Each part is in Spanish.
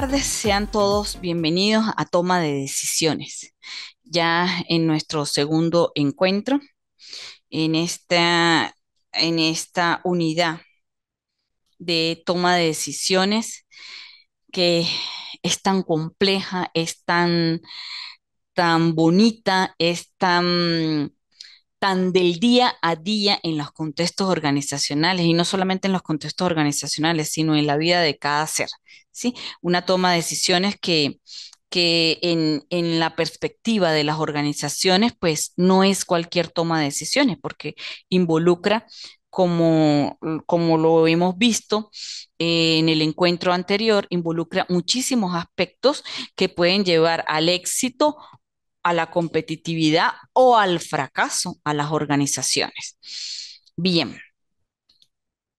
tardes, sean todos bienvenidos a Toma de Decisiones, ya en nuestro segundo encuentro, en esta, en esta unidad de toma de decisiones que es tan compleja, es tan, tan bonita, es tan del día a día en los contextos organizacionales y no solamente en los contextos organizacionales, sino en la vida de cada ser. ¿sí? Una toma de decisiones que, en, la perspectiva de las organizaciones, pues no es cualquier toma de decisiones, porque involucra, como, como lo hemos visto eh, en el encuentro anterior, involucra muchísimos aspectos que pueden llevar al éxito a la competitividad o al fracaso a las organizaciones. Bien,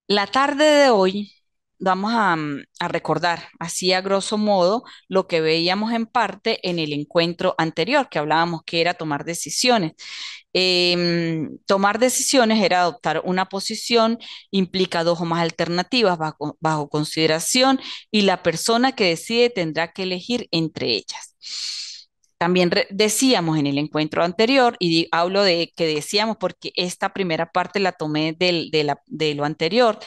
la tarde de hoy vamos mm, a, recordar así a grosso modo lo que veíamos en parte en el encuentro anterior, que hablábamos que era tomar decisiones. Em, tomar decisiones era adoptar una posición, implica dos o más alternativas bajo, bajo consideración y la persona que decide tendrá que elegir entre ellas también decíamos en el encuentro anterior, y hablo de que decíamos porque esta primera parte la tomé de, lo anterior,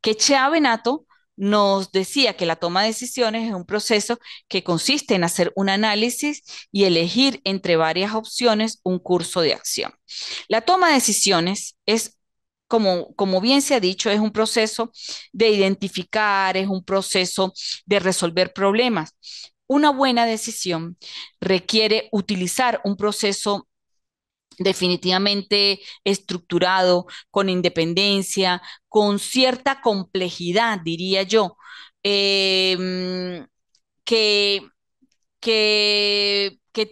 que Chea Benato nos decía que la toma de decisiones es un proceso que consiste en hacer un análisis y elegir entre varias opciones un curso de acción. La toma de decisiones es como, como, bien se ha dicho, es un proceso de identificar, es un proceso de resolver problemas, una buena decisión requiere utilizar un proceso definitivamente estructurado, con independencia, con cierta complejidad, diría yo, em, que,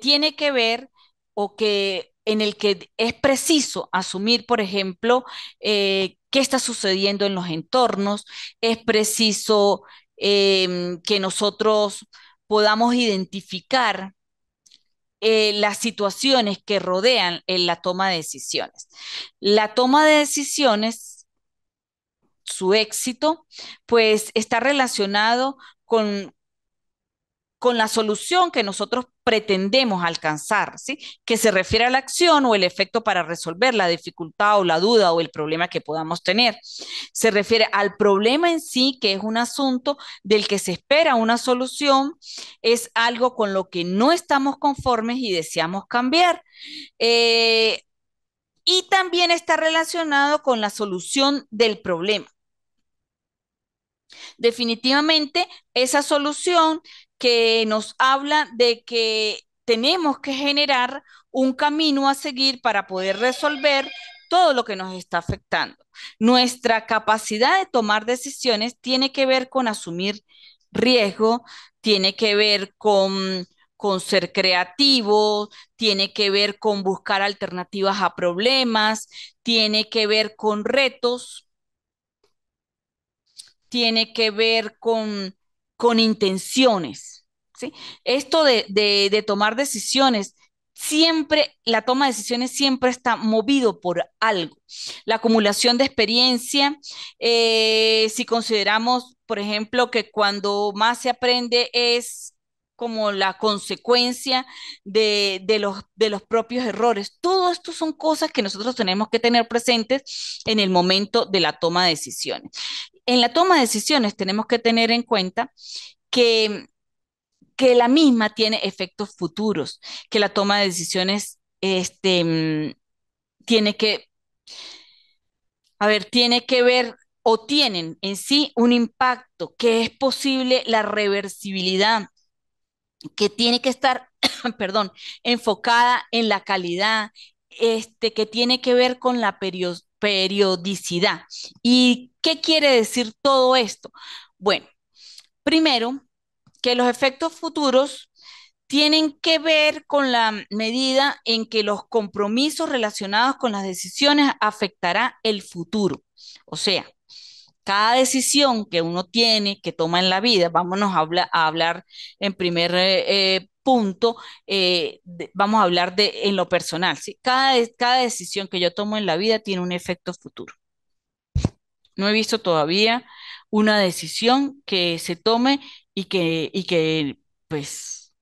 tiene que ver o que en el que es preciso asumir, por ejemplo, eh, qué está sucediendo en los entornos, es preciso em, que nosotros podamos identificar eh, las situaciones que rodean en eh, la toma de decisiones. La toma de decisiones, su éxito, pues está relacionado con, con la solución que nosotros pretendemos alcanzar, ¿sí? que se refiere a la acción o el efecto para resolver la dificultad o la duda o el problema que podamos tener. Se refiere al problema en sí, que es un asunto del que se espera una solución, es algo con lo que no estamos conformes y deseamos cambiar. Eh, y también está relacionado con la solución del problema. Definitivamente, esa solución que nos habla de que tenemos que generar un camino a seguir para poder resolver todo lo que nos está afectando. Nuestra capacidad de tomar decisiones tiene que ver con asumir riesgo, tiene que ver con, con ser creativo, tiene que ver con buscar alternativas a problemas, tiene que ver con retos, tiene que ver con con intenciones. ¿sí? Esto de, tomar decisiones, siempre, la toma de decisiones siempre está movido por algo. La acumulación de experiencia, eh, si consideramos, por ejemplo, que cuando más se aprende es como la consecuencia de, los, de los propios errores. Todo esto son cosas que nosotros tenemos que tener presentes en el momento de la toma de decisiones en la toma de decisiones tenemos que tener en cuenta que, que la misma tiene efectos futuros, que la toma de decisiones este, mm, tiene que, a ver, tiene que ver o tienen en sí un impacto, que es posible la reversibilidad, que tiene que estar, perdón, enfocada en la calidad, este, que tiene que ver con la, period periodicidad. ¿Y qué quiere decir todo esto? Bueno, primero, que los efectos futuros tienen que ver con la medida en que los compromisos relacionados con las decisiones afectará el futuro. O sea, cada decisión que uno tiene, que toma en la vida, vámonos a, hablar en primer eh, eh, punto, eh, vamos a hablar de en lo personal, cada, cada decisión que yo tomo en la vida tiene un efecto futuro. No he visto todavía una decisión que se tome y que, y que pues,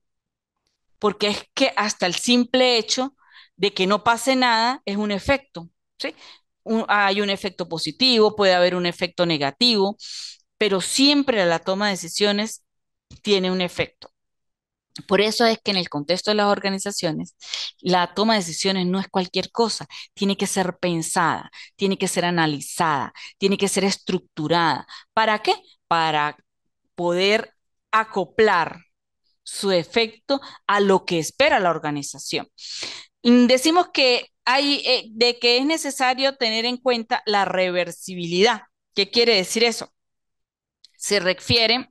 porque es que hasta el simple hecho de que no pase nada es un efecto, ¿sí? hay un efecto positivo, puede haber un efecto negativo, pero siempre la toma de decisiones tiene un efecto. Por eso es que en el contexto de las organizaciones, la toma de decisiones no es cualquier cosa, tiene que ser pensada, tiene que ser analizada, tiene que ser estructurada. ¿Para qué? Para poder acoplar su efecto a lo que espera la organización. Mm, decimos que hay, eh, de que es necesario tener en cuenta la reversibilidad. ¿Qué quiere decir eso? Se refiere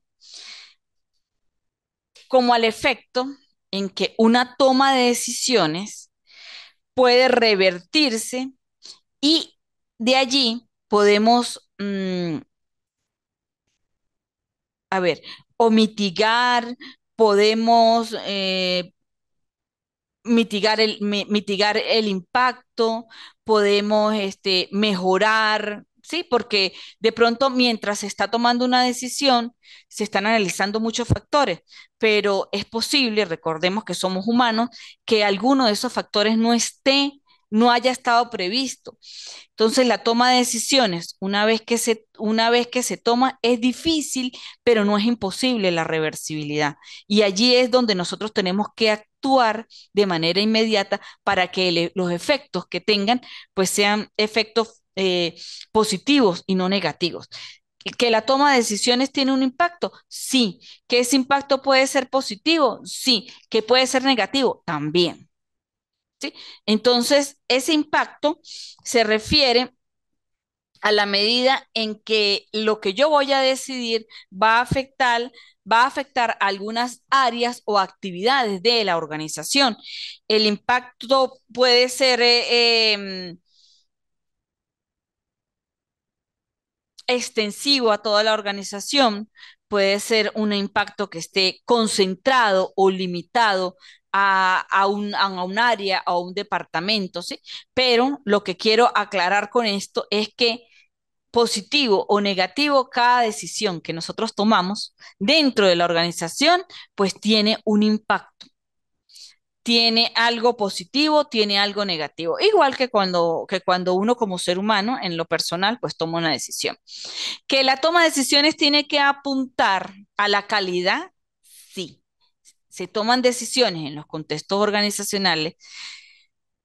como al efecto en que una toma de decisiones puede revertirse y de allí podemos, mm, a ver, o mitigar, podemos eh, mitigar, el, mitigar el impacto, podemos este, mejorar porque de pronto mientras se está tomando una decisión, se están analizando muchos factores, pero es posible, recordemos que somos humanos, que alguno de esos factores no esté no haya estado previsto. Entonces, la toma de decisiones, una vez que se, una vez que se toma, es difícil, pero no es imposible la reversibilidad. Y allí es donde nosotros tenemos que actuar de manera inmediata para que los efectos que tengan, pues sean efectos eh, positivos y no negativos. ¿Que la toma de decisiones tiene un impacto? Sí. ¿Que ese impacto puede ser positivo? Sí. ¿Que puede ser negativo? También. ¿Sí? Entonces, ese impacto se refiere a la medida en que lo que yo voy a decidir va a afectar, va a afectar algunas áreas o actividades de la organización. El impacto puede ser... Eh, em, extensivo a toda la organización, puede ser un impacto que esté concentrado o limitado a, un, a un área, a un departamento, ¿sí? Pero lo que quiero aclarar con esto es que positivo o negativo cada decisión que nosotros tomamos dentro de la organización, pues tiene un impacto tiene algo positivo, tiene algo negativo, igual que cuando, que cuando uno como ser humano en lo personal pues toma una decisión. Que la toma de decisiones tiene que apuntar a la calidad, sí. Se toman decisiones en los contextos organizacionales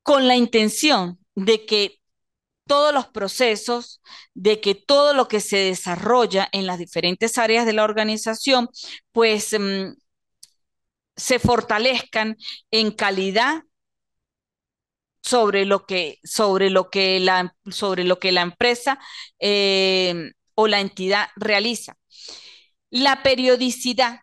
con la intención de que todos los procesos, de que todo lo que se desarrolla en las diferentes áreas de la organización, pues mm, se fortalezcan en calidad sobre lo que, sobre lo que, la, sobre lo que la empresa eh, o la entidad realiza. La periodicidad,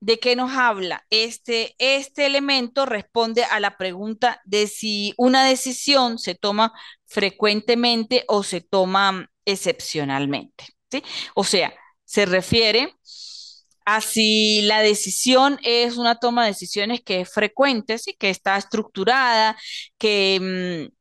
¿de qué nos habla? Este, este elemento responde a la pregunta de si una decisión se toma frecuentemente o se toma excepcionalmente. ¿sí? O sea, se refiere Así ah, la decisión es una toma de decisiones que es frecuente, ¿sí? que está estructurada, que, mm,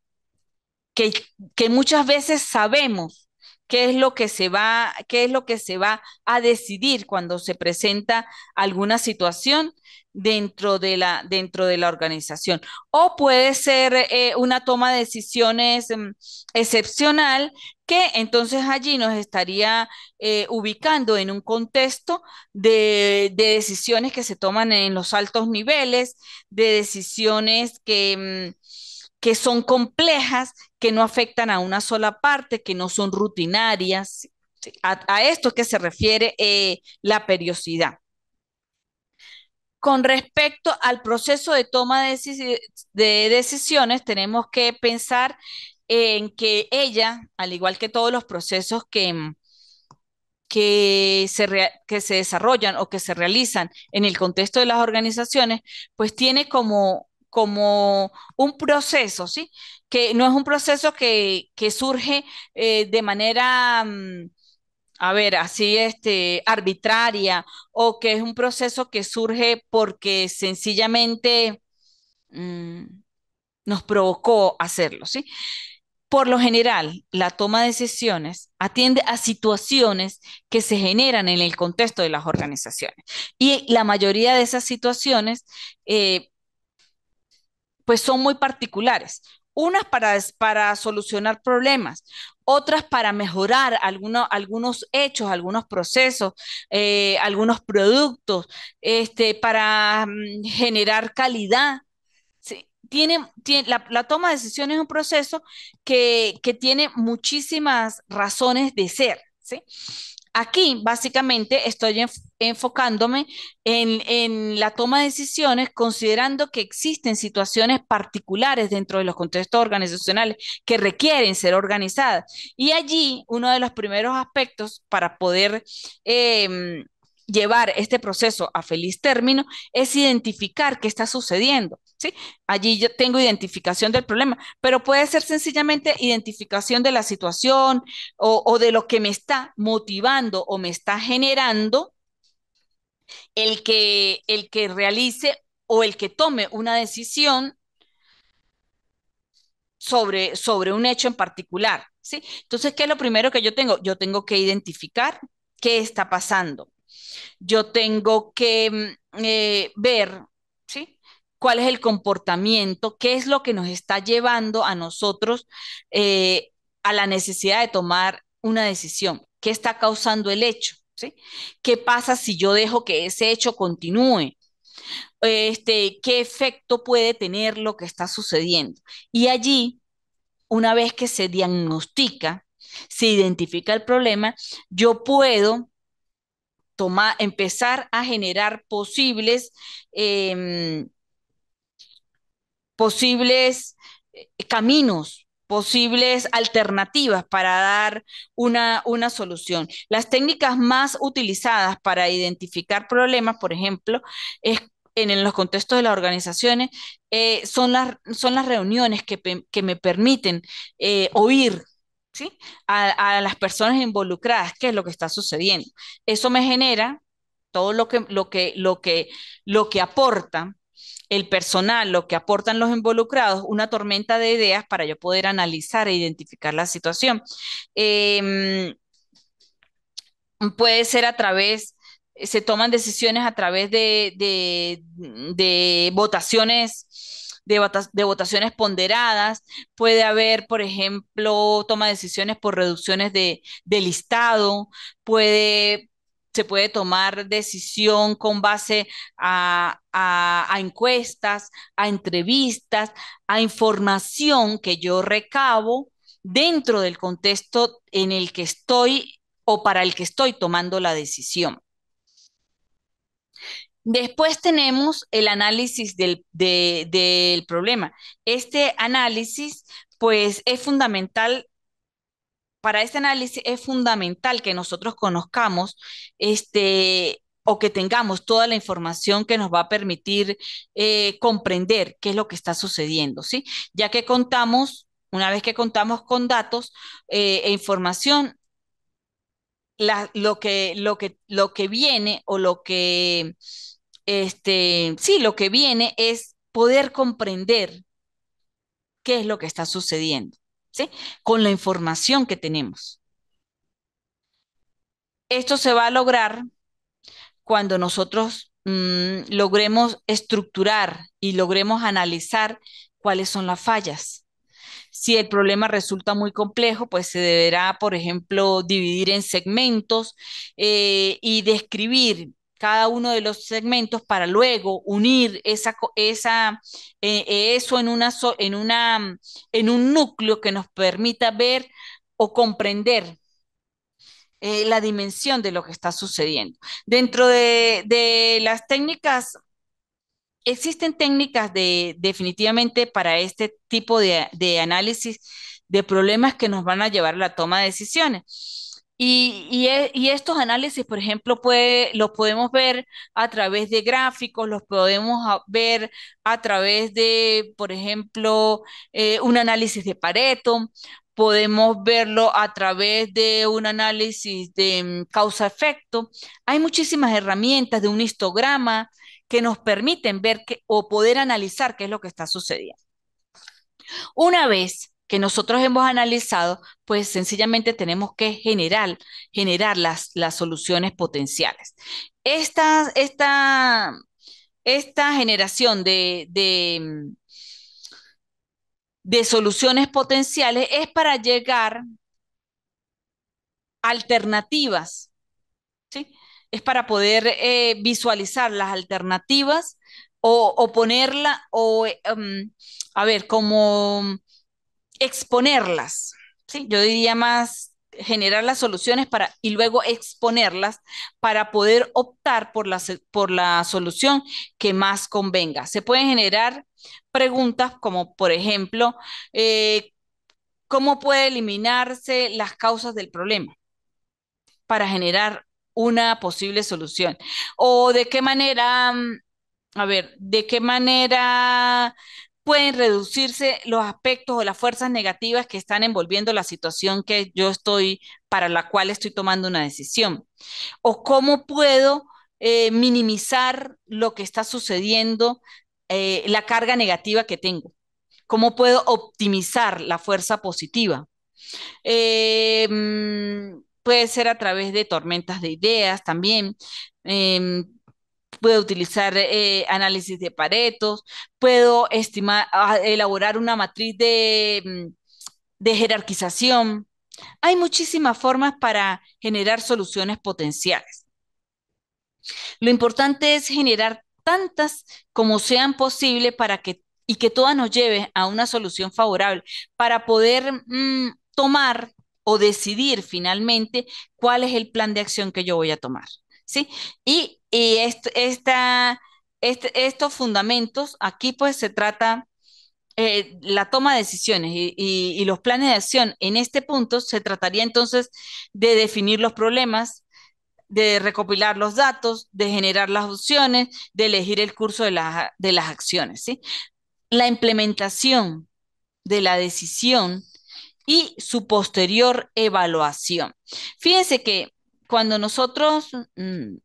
que, que muchas veces sabemos qué es lo que se va, qué es lo que se va a decidir cuando se presenta alguna situación dentro de la, dentro de la organización. O puede ser eh, una toma de decisiones mm, excepcional que entonces allí nos estaría eh, ubicando en un contexto de, decisiones que se toman en los altos niveles, de decisiones que... Mm, que son complejas, que no afectan a una sola parte, que no son rutinarias. A, esto que se refiere eh, la periodicidad. Con respecto al proceso de toma de, decisiones, tenemos que pensar en que ella, al igual que todos los procesos que, que se, que se desarrollan o que se realizan en el contexto de las organizaciones, pues tiene como como un proceso, ¿sí? Que no es un proceso que, surge eh, de manera, mm, a ver, así, este, arbitraria, o que es un proceso que surge porque sencillamente mm, nos provocó hacerlo, ¿sí? Por lo general, la toma de decisiones atiende a situaciones que se generan en el contexto de las organizaciones. Y la mayoría de esas situaciones eh, pues son muy particulares. Unas para, para solucionar problemas, otras para mejorar algunos, algunos hechos, algunos procesos, eh, algunos productos, este, para mm, generar calidad. tiene, la, toma de decisiones es un proceso que, que tiene muchísimas razones de ser. ¿sí? Aquí básicamente estoy enfocándome en, la toma de decisiones considerando que existen situaciones particulares dentro de los contextos organizacionales que requieren ser organizadas. Y allí uno de los primeros aspectos para poder... Em, llevar este proceso a feliz término es identificar qué está sucediendo. Allí yo tengo identificación del problema, pero puede ser sencillamente identificación de la situación o, de lo que me está motivando o me está generando el que, el que realice o el que tome una decisión sobre, sobre un hecho en particular. ¿sí? Entonces, ¿qué es lo primero que yo tengo? Yo tengo que identificar qué está pasando. Yo tengo que mm, eh, ver cuál es el comportamiento, qué es lo que nos está llevando a nosotros eh, a la necesidad de tomar una decisión, qué está causando el hecho, ¿Qué pasa si yo dejo que ese hecho continúe? Este, ¿Qué efecto puede tener lo que está sucediendo? Y allí, una vez que se diagnostica, se identifica el problema, yo puedo tomar, empezar a generar posibles... Em, posibles eh, caminos, posibles alternativas para dar una, solución. Las técnicas más utilizadas para identificar problemas, por ejemplo, en, los contextos de las organizaciones eh, son, las, son las reuniones que, me permiten eh, oír a, las personas involucradas qué es lo que está sucediendo. Eso me genera todo lo que, lo que, lo que, lo que aporta el personal, lo que aportan los involucrados, una tormenta de ideas para yo poder analizar e identificar la situación. Em, puede ser a través se toman decisiones a través de, votaciones de, de, votaciones ponderadas, puede haber, por ejemplo, toma de decisiones por reducciones de, listado, puede se puede tomar decisión con base a, encuestas, a entrevistas, a información que yo recabo dentro del contexto en el que estoy o para el que estoy tomando la decisión. Después tenemos el análisis del, del problema. Este análisis pues es fundamental para este análisis es fundamental que nosotros conozcamos este, o que tengamos toda la información que nos va a permitir eh, comprender qué es lo que está sucediendo, ¿sí? Ya que contamos, una vez que contamos con datos eh, e información, lo, que, lo, que, lo que viene o lo que, este, sí, lo que viene es poder comprender qué es lo que está sucediendo. Con la información que tenemos. Esto se va a lograr cuando nosotros mm, logremos estructurar y logremos analizar cuáles son las fallas. Si el problema resulta muy complejo, pues se deberá, por ejemplo, dividir en segmentos eh, y describir cada uno de los segmentos para luego unir esa, esa, eh, eh, eso en, una, en, una, en un núcleo que nos permita ver o comprender eh, la dimensión de lo que está sucediendo. Dentro de, las técnicas, existen técnicas de, definitivamente para este tipo de, de análisis de problemas que nos van a llevar a la toma de decisiones. E, y, estos análisis, por ejemplo, los podemos ver a través de gráficos, los podemos ver a través de, por ejemplo, eh, un análisis de Pareto, podemos verlo a través de un análisis de mm, causa-efecto. Hay muchísimas herramientas de un histograma que nos permiten ver o poder analizar qué es lo que está sucediendo. Una vez que nosotros hemos analizado, pues sencillamente tenemos que generar, generar las, las soluciones potenciales. Esta, esta generación de, de, soluciones potenciales es para llegar alternativas, Es para poder eh, visualizar las alternativas o, o ponerla, o, em, a ver, como exponerlas, ¿sí? yo diría más generar las soluciones para, y luego exponerlas para poder optar por la, por la solución que más convenga. Se pueden generar preguntas como, por ejemplo, eh, ¿cómo puede eliminarse las causas del problema para generar una posible solución? ¿O de qué manera, mm, a ver, de qué manera pueden reducirse los aspectos o las fuerzas negativas que están envolviendo la situación que yo estoy, para la cual estoy tomando una decisión? ¿O cómo puedo eh, minimizar lo que está sucediendo, eh, la carga negativa que tengo? ¿Cómo puedo optimizar la fuerza positiva? Eh, mm, puede ser a través de tormentas de ideas también. Em, puedo utilizar eh, análisis de Paretos, puedo estimar, ah, elaborar una matriz mm, de, jerarquización. Hay muchísimas formas para generar soluciones potenciales. Lo importante es generar tantas como sean posibles para que y que todas nos lleven a una solución favorable para poder mm, tomar o decidir finalmente cuál es el plan de acción que yo voy a tomar. ¿sí? Y, estos fundamentos, aquí pues se trata eh, la toma de decisiones y, los planes de acción. En este punto se trataría entonces de definir los problemas, de recopilar los datos, de generar las opciones, de elegir el curso de, de las acciones. ¿sí? La implementación de la decisión y su posterior evaluación. Fíjense que cuando nosotros mm,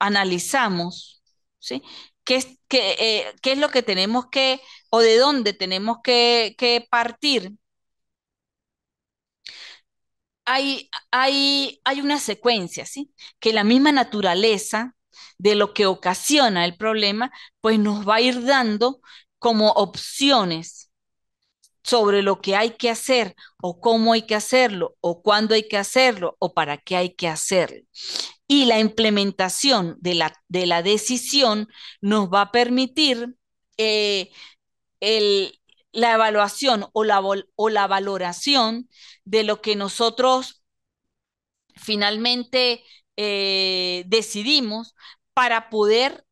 analizamos, ¿sí? ¿Qué es, eh, qué, es, lo que tenemos que, o de dónde tenemos que, partir? Hay, hay, hay, una secuencia, ¿sí? Que la misma naturaleza de lo que ocasiona el problema, pues nos va a ir dando como opciones sobre lo que hay que hacer o cómo hay que hacerlo o cuándo hay que hacerlo o para qué hay que hacerlo. Y la implementación de la, de la decisión nos va a permitir eh, la evaluación o la, o la valoración de lo que nosotros finalmente eh, decidimos para poder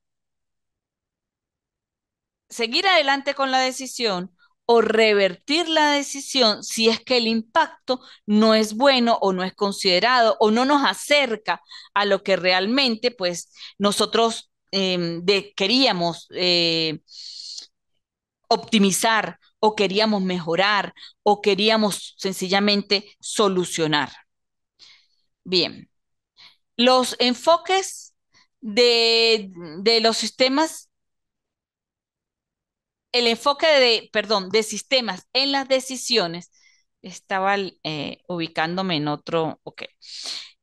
seguir adelante con la decisión o revertir la decisión si es que el impacto no es bueno o no es considerado o no nos acerca a lo que realmente pues nosotros em, queríamos eh, optimizar o queríamos mejorar o queríamos sencillamente solucionar. Bien, los enfoques de, de los sistemas el enfoque de, perdón, de sistemas en las decisiones, estaba eh, ubicándome en otro, ok.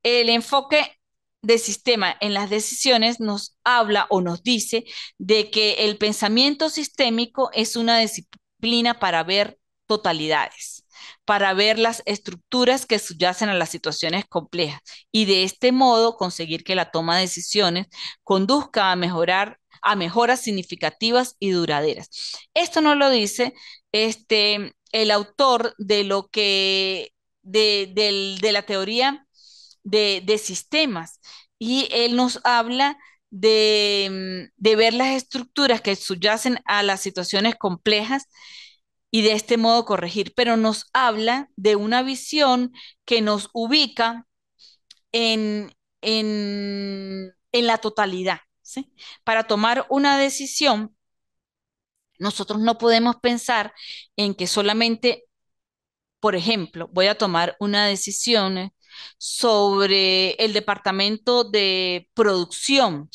El enfoque de sistema en las decisiones nos habla o nos dice de que el pensamiento sistémico es una disciplina para ver totalidades, para ver las estructuras que subyacen a las situaciones complejas y de este modo conseguir que la toma de decisiones conduzca a mejorar a mejoras significativas y duraderas. Esto no lo dice este, el autor de lo que, de, la teoría de, sistemas y él nos habla de, ver las estructuras que subyacen a las situaciones complejas y de este modo corregir, pero nos habla de una visión que nos ubica en, la totalidad, para tomar una decisión, nosotros no podemos pensar en que solamente, por ejemplo, voy a tomar una decisión sobre el departamento de producción,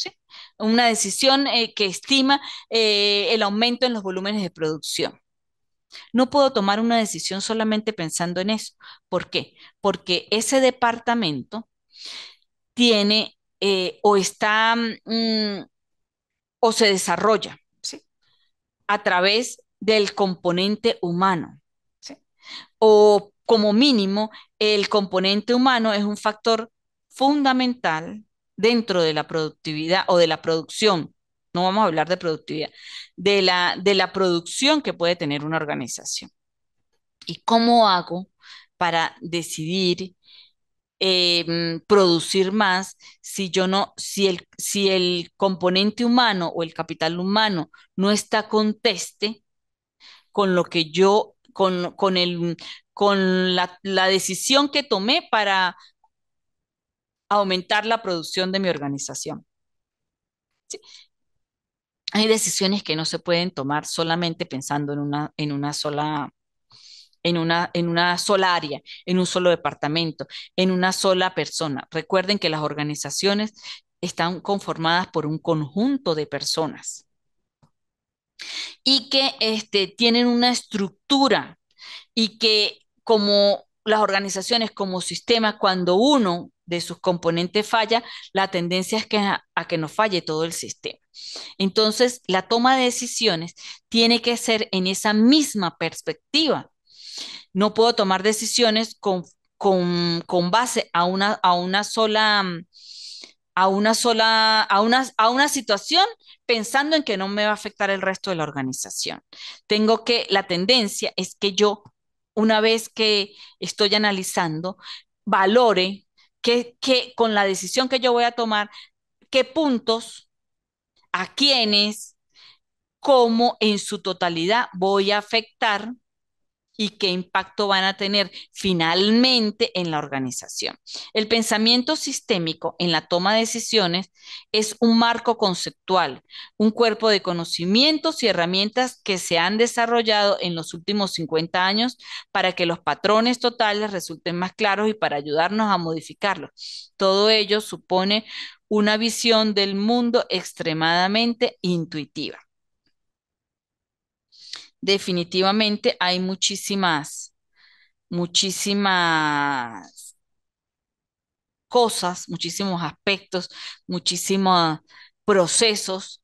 una decisión eh, que estima eh, el aumento en los volúmenes de producción. No puedo tomar una decisión solamente pensando en eso. ¿Por qué? Porque ese departamento tiene eh, o está mm, o se desarrolla a través del componente humano. O como mínimo, el componente humano es un factor fundamental dentro de la productividad o de la producción, no vamos a hablar de productividad, de la, de la producción que puede tener una organización. ¿Y cómo hago para decidir Em, producir más si yo no, si el, si el componente humano o el capital humano no está conteste con lo que yo, con, el, con la, decisión que tomé para aumentar la producción de mi organización. Hay decisiones que no se pueden tomar solamente pensando en una, en una sola en una, en una sola área, en un solo departamento, en una sola persona. Recuerden que las organizaciones están conformadas por un conjunto de personas y que este, tienen una estructura y que como las organizaciones, como sistema, cuando uno de sus componentes falla, la tendencia es que a, que nos falle todo el sistema. Entonces, la toma de decisiones tiene que ser en esa misma perspectiva no puedo tomar decisiones con, base a una, sola sola, a situación pensando en que no me va a afectar el resto de la organización. Tengo que, la tendencia es que yo, una vez que estoy analizando, valore que con la decisión que yo voy a tomar, qué puntos, a quiénes, cómo en su totalidad voy a afectar y qué impacto van a tener finalmente en la organización. El pensamiento sistémico en la toma de decisiones es un marco conceptual, un cuerpo de conocimientos y herramientas que se han desarrollado en los últimos 50 años para que los patrones totales resulten más claros y para ayudarnos a modificarlos. Todo ello supone una visión del mundo extremadamente intuitiva definitivamente hay muchísimas, muchísimas cosas, muchísimos aspectos, muchísimos procesos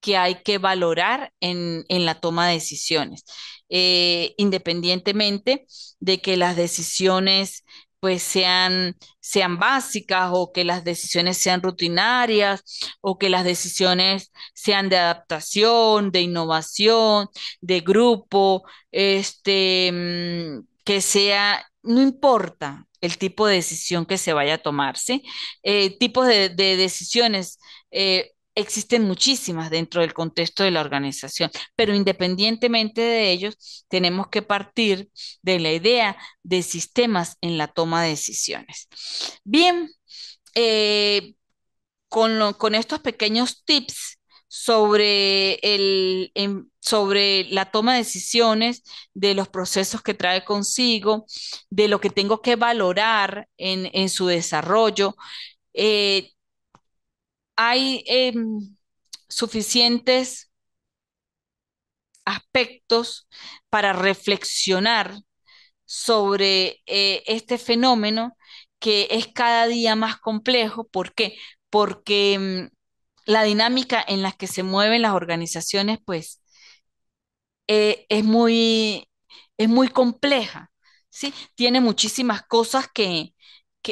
que hay que valorar en, la toma de decisiones, eh, independientemente de que las decisiones pues sean, sean básicas o que las decisiones sean rutinarias o que las decisiones sean de adaptación, de innovación, de grupo, este, mm, que sea, no importa el tipo de decisión que se vaya a tomar, ¿sí? Eh, tipos de, decisiones. Eh, existen muchísimas dentro del contexto de la organización, pero independientemente de ellos, tenemos que partir de la idea de sistemas en la toma de decisiones. Bien, eh, con, estos pequeños tips sobre, el, em, sobre la toma de decisiones, de los procesos que trae consigo, de lo que tengo que valorar en, su desarrollo, eh, hay em, suficientes aspectos para reflexionar sobre eh, este fenómeno que es cada día más complejo. ¿Por qué? Porque em, la dinámica en la que se mueven las organizaciones, pues, eh, es, muy, es muy compleja, Tiene muchísimas cosas que,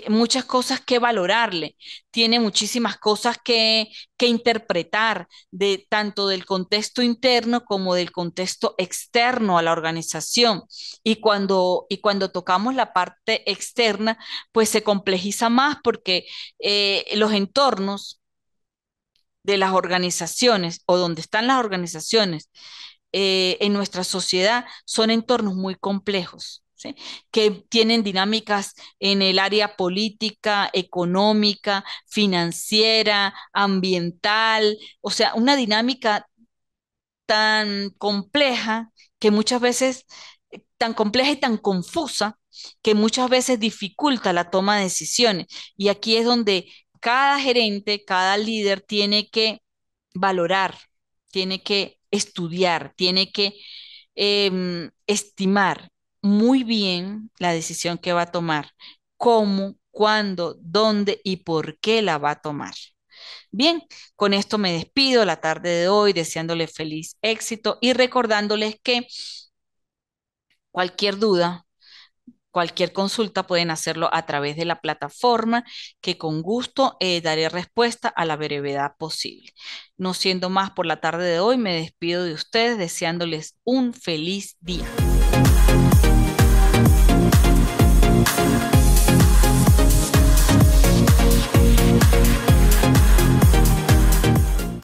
muchas cosas que valorarle, tiene muchísimas cosas que, interpretar, de, tanto del contexto interno como del contexto externo a la organización. Y cuando, y cuando tocamos la parte externa, pues se complejiza más porque eh, los entornos de las organizaciones o donde están las organizaciones eh, en nuestra sociedad son entornos muy complejos que tienen dinámicas en el área política, económica, financiera, ambiental, o sea, una dinámica tan compleja que muchas veces, tan compleja y tan confusa que muchas veces dificulta la toma de decisiones. Y aquí es donde cada gerente, cada líder tiene que valorar, tiene que estudiar, tiene que em, estimar muy bien la decisión que va a tomar, cómo, cuándo, dónde y por qué la va a tomar. Bien, con esto me despido la tarde de hoy, deseándoles feliz éxito y recordándoles que cualquier duda, cualquier consulta pueden hacerlo a través de la plataforma, que con gusto eh, daré respuesta a la brevedad posible. No siendo más por la tarde de hoy, me despido de ustedes deseándoles un feliz día.